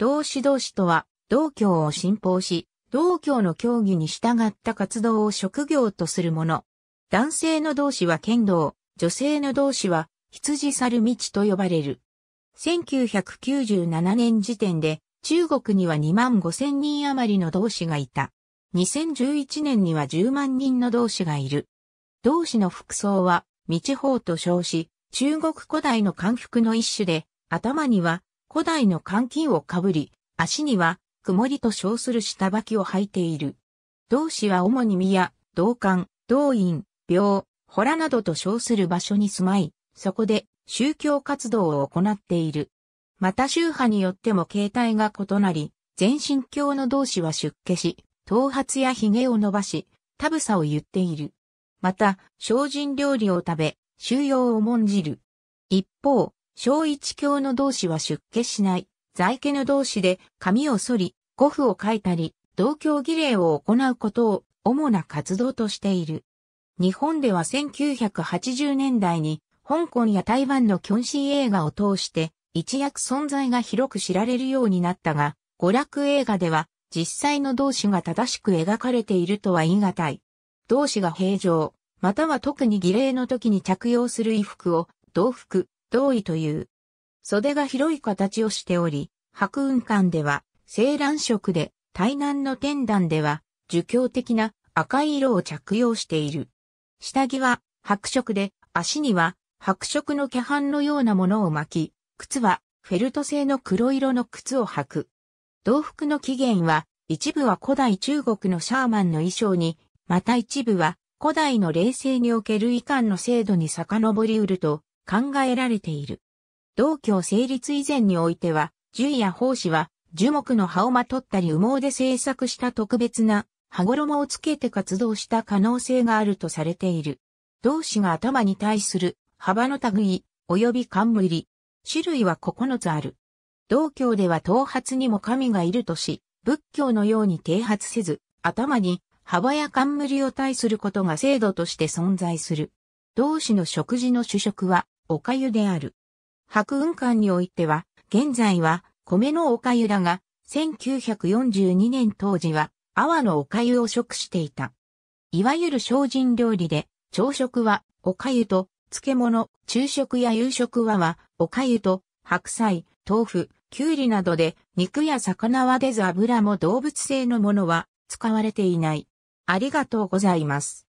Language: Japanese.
同志同士とは、道教を信奉し、道教の教義に従った活動を職業とするもの。男性の同志は剣道、女性の同志は羊猿道と呼ばれる。1997年時点で中国には2万5千人余りの同志がいた。2011年には10万人の同志がいる。同志の服装は、道法と称し、中国古代の漢服の一種で、頭には古代の換金をかぶり、足には、曇りと称する下履きを履いている。同氏は主に宮、道館、道院、病、洞などと称する場所に住まい、そこで宗教活動を行っている。また宗派によっても形態が異なり、全身教の同士は出家し、頭髪や髭を伸ばし、タブサを言っている。また、精進料理を食べ、収容を重んじる。一方、小一教の同志は出家しない、在家の同志で髪を剃り、語符を書いたり、同教儀礼を行うことを主な活動としている。日本では1980年代に香港や台湾のキョンシー映画を通して一躍存在が広く知られるようになったが、娯楽映画では実際の同志が正しく描かれているとは言い難い。同志が平常、または特に儀礼の時に着用する衣服を、同服、同意という。袖が広い形をしており、白雲館では、青蘭色で、台南の天壇では、儒教的な赤い色を着用している。下着は白色で、足には白色の毛板のようなものを巻き、靴はフェルト製の黒色の靴を履く。同服の起源は、一部は古代中国のシャーマンの衣装に、また一部は古代の冷静における遺憾の制度に遡りうると考えられている。道教成立以前においては、樹や法師は樹木の葉をまとったり羽毛で制作した特別な羽衣をつけて活動した可能性があるとされている。同志が頭に対する幅の類、及び冠。種類は9つある。道教では頭髪にも神がいるとし、仏教のように剃髪せず、頭に幅や冠を対することが制度として存在する。同志の食事の主食は、おかゆである。白雲館においては、現在は米のおかゆだが、1942年当時は、阿波のおかゆを食していた。いわゆる精進料理で、朝食はおかゆと漬物、昼食や夕食はは、おかゆと白菜、豆腐、きゅうりなどで、肉や魚は出ず油も動物性のものは使われていない。ありがとうございます。